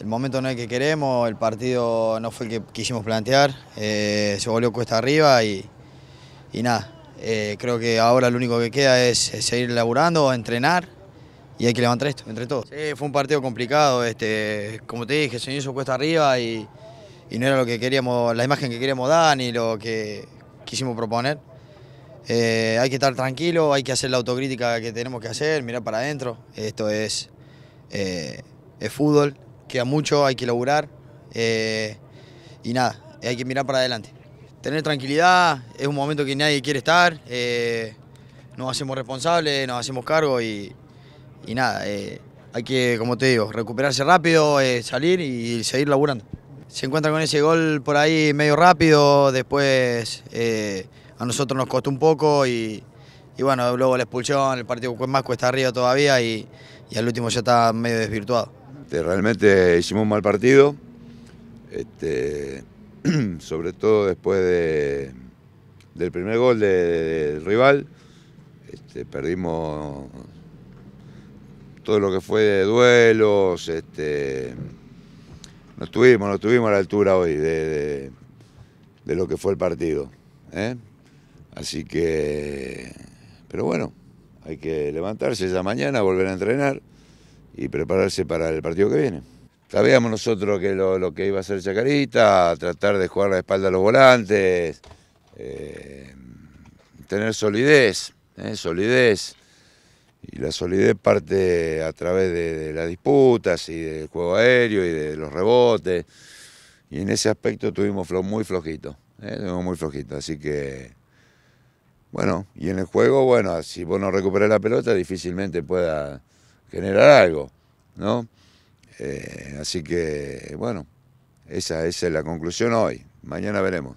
El momento no es el que queremos, el partido no fue el que quisimos plantear, eh, se volvió cuesta arriba y, nada, eh, creo que ahora lo único que queda es, seguir laburando, entrenar y hay que levantar esto, entre todos. Sí, fue un partido complicado, este, como te dije, se hizo cuesta arriba y, no era lo que queríamos, la imagen que queríamos dar ni lo que quisimos proponer. Eh, hay que estar tranquilo, hay que hacer la autocrítica que tenemos que hacer, mirar para adentro. Esto es, es fútbol, queda mucho, hay que laburar eh, y nada, hay que mirar para adelante. Tener tranquilidad, es un momento que nadie quiere estar, eh, nos hacemos responsables, nos hacemos cargo y, nada, eh, hay que, como te digo, recuperarse rápido, salir y seguir laburando. Se encuentra con ese gol por ahí medio rápido, después a nosotros nos costó un poco y, bueno, luego la expulsión, el partido más cuesta arriba todavía y, y al último ya está medio desvirtuado. Este, realmente hicimos un mal partido, este, sobre todo después del primer gol del rival. Este, perdimos todo lo que fue de duelos, no estuvimos, no estuvimos a la altura hoy de, lo que fue el partido. ¿eh? Así que, pero bueno, hay que levantarse ya mañana, volver a entrenar y prepararse para el partido que viene. Sabíamos nosotros que lo, que iba a hacer Chacarita, tratar de jugar la espalda a los volantes, eh, tener solidez, eh, solidez. Y la solidez parte a través de, las disputas y del juego aéreo y de los rebotes. Y en ese aspecto tuvimos muy flojito, eh, muy flojito. Así que, bueno, y en el juego, bueno, si vos no recuperás la pelota, difícilmente pueda generar algo, ¿no? Eh, así que, bueno, esa, esa es la conclusión hoy. Mañana veremos.